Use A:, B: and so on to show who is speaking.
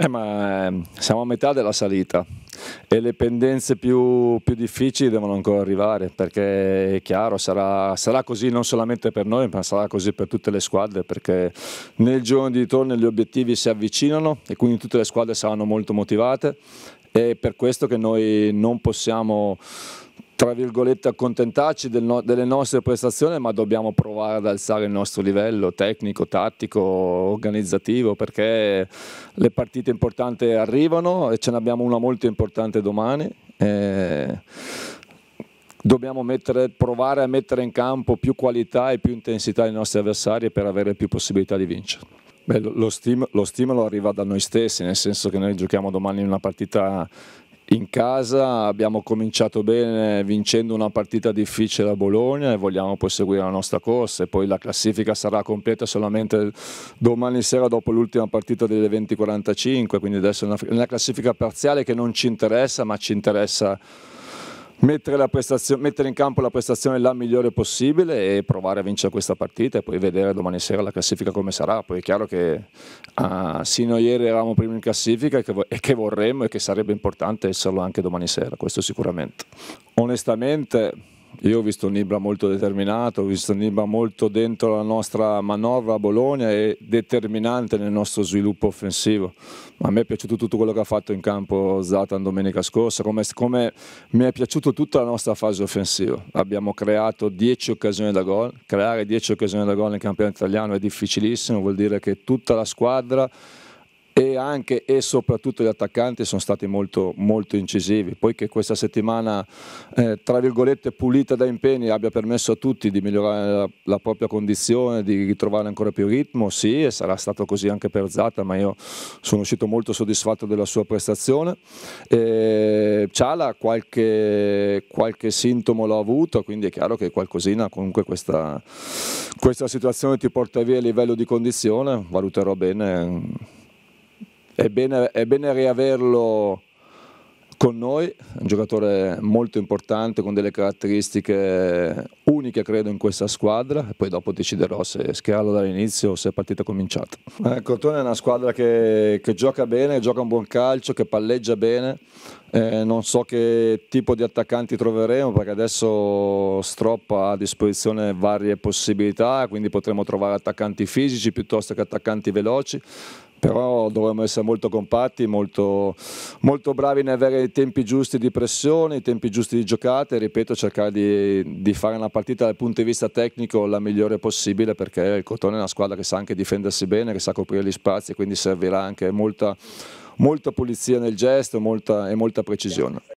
A: Eh, ma ehm, siamo a metà della salita e le pendenze più, più difficili devono ancora arrivare perché è chiaro sarà, sarà, così non solamente per noi ma sarà così per tutte le squadre perché nel giorno di ritorno gli obiettivi si avvicinano e quindi tutte le squadre saranno molto motivate e per questo che noi non possiamo tra virgolette accontentarci del no, delle nostre prestazioni, ma dobbiamo provare ad alzare il nostro livello tecnico, tattico, organizzativo, perché le partite importanti arrivano e ce n'abbiamo una molto importante domani. Eh, dobbiamo mettere, provare a mettere in campo più qualità e più intensità ai nostri avversari per avere più possibilità di vincere. Beh, lo, stim lo stimolo arriva da noi stessi, nel senso che noi giochiamo domani in una partita in casa abbiamo cominciato bene vincendo una partita difficile a Bologna e vogliamo proseguire la nostra corsa e poi la classifica sarà completa solamente domani sera dopo l'ultima partita delle 20.45, quindi adesso è una classifica parziale che non ci interessa ma ci interessa mettere, mettere in campo la prestazione la migliore possibile e provare a vincere questa partita e poi vedere domani sera la classifica come sarà. Poi è chiaro che ah, sino a ieri eravamo primi in classifica e che, e che vorremmo e che sarebbe importante esserlo anche domani sera, questo sicuramente. Onestamente io ho visto un Ibra molto determinato, ho visto un Ibra molto dentro la nostra manovra a Bologna e determinante nel nostro sviluppo offensivo. A me è piaciuto tutto quello che ha fatto in campo Zlatan domenica scorsa, come, come mi è piaciuta tutta la nostra fase offensiva. Abbiamo creato 10 occasioni da gol, creare 10 occasioni da gol nel campionato italiano è difficilissimo, vuol dire che tutta la squadra e anche e soprattutto gli attaccanti sono stati molto, molto incisivi. poiché questa settimana, eh, tra virgolette, pulita da impegni abbia permesso a tutti di migliorare la, la, propria condizione, di ritrovare ancora più ritmo, sì, e sarà stato così anche per Zata, ma io sono uscito molto soddisfatto della sua prestazione. Ciala qualche, qualche sintomo l'ho avuto, quindi è chiaro che qualcosina comunque questa, questa situazione ti porta via a livello di condizione, valuterò bene è bene, è bene riaverlo con noi, un giocatore molto importante con delle caratteristiche uniche credo in questa squadra e poi dopo deciderò se schierarlo dall'inizio o se è partita cominciata. Eh, Cortone è una squadra che, che, gioca bene, che gioca un buon calcio, che palleggia bene, eh, non so che tipo di attaccanti troveremo perché adesso Stroppa ha a disposizione varie possibilità, quindi potremo trovare attaccanti fisici piuttosto che attaccanti veloci, però dovremmo essere molto compatti, molto, molto, bravi nel avere i tempi giusti di pressione, i tempi giusti di giocate, ripeto cercare di, di, fare una partita dal punto di vista tecnico la migliore possibile perché il Cotone è una squadra che sa anche difendersi bene, che sa coprire gli spazi, quindi servirà anche molta, molta pulizia nel gesto molta, e molta precisione.